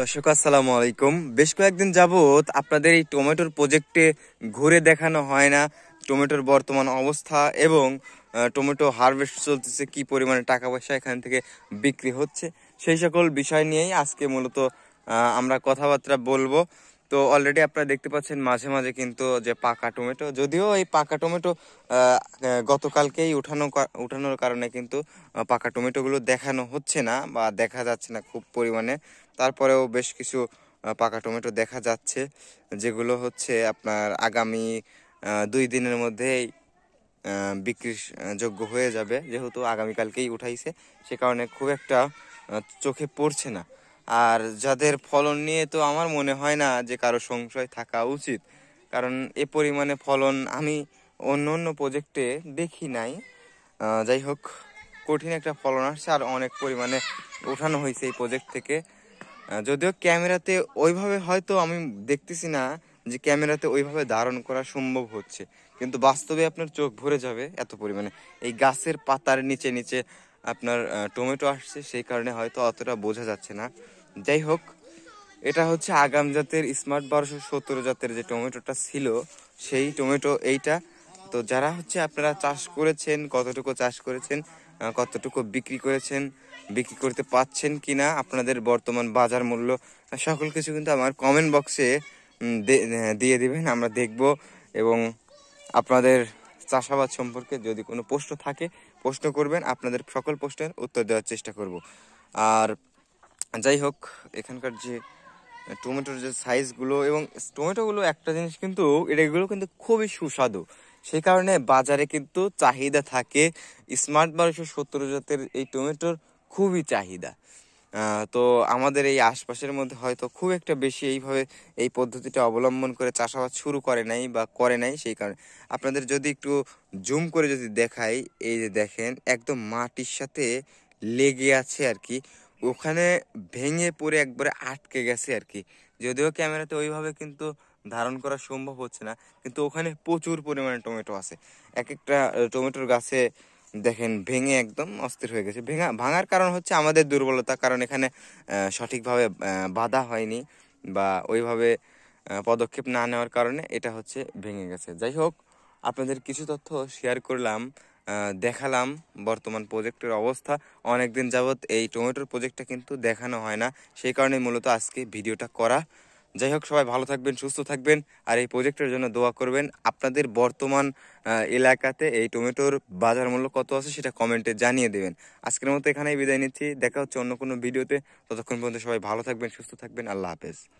দর্শক আসসালামু আলাইকুম বেশ কয়েকদিন যাবৎ আপনাদের এই টমেটোর প্রজেক্টে ঘুরে দেখানো হয় না টমেটোর বর্তমান অবস্থা এবং টমেটো হারভেস্ট চলতেছে কি পরিমাণে টাকা পয়সা এখান থেকে বিক্রি হচ্ছে সেই সকল বিষয় নিয়েই আজকে মূলত আমরা কথাবার্তা বলবো তো অলরেডি আপনারা দেখতে পাচ্ছেন মাঝে মাঝে কিন্তু যে পাকা টমেটো যদিও এই পাকা টমেটো গতকালকেই উঠানো উঠানোর কারণে কিন্তু পাকা টমেটোগুলো দেখানো হচ্ছে না বা দেখা যাচ্ছে না খুব পরিমাণে তারপরেও বেশ কিছু পাকা টমেটো দেখা যাচ্ছে যেগুলো হচ্ছে আপনার আগামী দুই দিনের মধ্যেই বিক্রির যোগ্য হয়ে যাবে যেহেতু আগামীকালকেই উঠাইছে সে কারণে খুব একটা চোখে পড়ছে না আর যাদের ফলন নিয়ে তো আমার মনে হয় না যে কারো সংশয় থাকা উচিত কারণ এ পরিমাণে ফলন আমি অন্য অন্য প্রজেক্টে দেখি নাই যাই হোক কঠিন একটা ফলন আসছে আর অনেক পরিমাণে ওঠানো হয়েছে এই প্রজেক্ট থেকে যদিও ক্যামেরাতে ওইভাবে হয়তো আমি দেখতেছি না যে ক্যামেরাতে ওইভাবে ধারণ করা সম্ভব হচ্ছে কিন্তু বাস্তবে আপনার চোখ ভরে যাবে এত পরিমাণে এই গাছের পাতার নিচে নিচে আপনার টমেটো আসছে সেই কারণে হয়তো অতটা বোঝা যাচ্ছে না যাই হোক এটা হচ্ছে আগাম জাতের স্মার্ট বারোশো সত্তর জাতের যে টমেটোটা ছিল সেই টমেটো এইটা তো যারা হচ্ছে আপনারা চাষ করেছেন কতটুকু চাষ করেছেন কতটুকু বিক্রি করেছেন বিক্রি করতে পাচ্ছেন কি না আপনাদের বর্তমান বাজার মূল্য সকল কিছু কিন্তু আমার কমেন্ট বক্সে দিয়ে দিবেন আমরা দেখব এবং আপনাদের চাষাবাদ সম্পর্কে যদি কোনো প্রশ্ন থাকে প্রশ্ন করবেন আপনাদের সকল প্রশ্নের উত্তর দেওয়ার চেষ্টা করব আর যাই হোক এখানকার যে টমেটোর যে সাইজগুলো এবং টমেটোগুলো একটা জিনিস কিন্তু এগুলো কিন্তু খুবই সুস্বাদু সেই কারণে বাজারে কিন্তু চাহিদা থাকে স্মার্ট বারোশো সত্তর জাতের এই টমেটোর খুবই চাহিদা তো আমাদের এই আশপাশের মধ্যে হয়তো খুব একটা বেশি এইভাবে এই পদ্ধতিটা অবলম্বন করে চাষাবাদ শুরু করে নাই বা করে নাই সেই কারণে আপনাদের যদি একটু জুম করে যদি দেখাই এই যে দেখেন একদম মাটির সাথে লেগে আছে আর কি ওখানে ভেঙে পড়ে একবারে আটকে গেছে আর কি যদিও ক্যামেরাতে ওইভাবে কিন্তু ধারণ করা সম্ভব হচ্ছে না কিন্তু ওখানে প্রচুর পরিমাণে টমেটো আছে এক একটা টমেটোর গাছে দেখেন ভেঙে একদম অস্থির হয়ে গেছে ভেঙা ভাঙার কারণ হচ্ছে আমাদের দুর্বলতা কারণ এখানে সঠিকভাবে বাধা হয়নি বা ওইভাবে পদক্ষেপ না নেওয়ার কারণে এটা হচ্ছে ভেঙে গেছে যাই হোক আপনাদের কিছু তথ্য শেয়ার করলাম দেখালাম বর্তমান প্রজেক্টের অবস্থা অনেক দিন যাবৎ এই টমেটোর প্রজেক্টটা কিন্তু দেখানো হয় না সেই কারণে মূলত আজকে ভিডিওটা করা যাই হোক সবাই ভালো থাকবেন সুস্থ থাকবেন আর এই প্রজেক্টের জন্য দোয়া করবেন আপনাদের বর্তমান এলাকাতে এই টমেটোর বাজার মূল্য কত আছে সেটা কমেন্টে জানিয়ে দেবেন আজকের মতো এখানেই বিদায় নিচ্ছি দেখা হচ্ছে অন্য কোনো ভিডিওতে ততক্ষণ পর্যন্ত সবাই ভালো থাকবেন সুস্থ থাকবেন আল্লাহ হাফেজ